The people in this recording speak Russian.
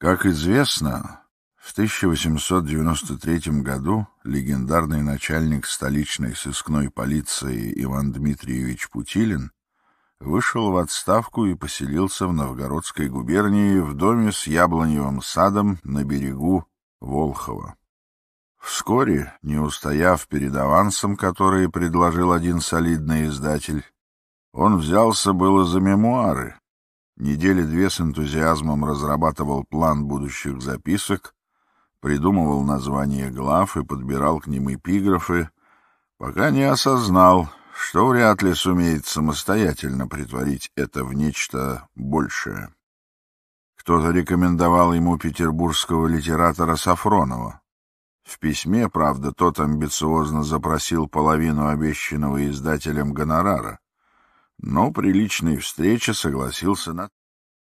Как известно, в 1893 году легендарный начальник столичной сыскной полиции Иван Дмитриевич Путилин вышел в отставку и поселился в Новгородской губернии в доме с яблоневым садом на берегу Волхова. Вскоре, не устояв перед авансом, который предложил один солидный издатель, он взялся было за мемуары, Недели две с энтузиазмом разрабатывал план будущих записок, придумывал названия глав и подбирал к ним эпиграфы, пока не осознал, что вряд ли сумеет самостоятельно притворить это в нечто большее. Кто-то рекомендовал ему петербургского литератора Сафронова. В письме, правда, тот амбициозно запросил половину обещанного издателем гонорара но при личной встрече согласился на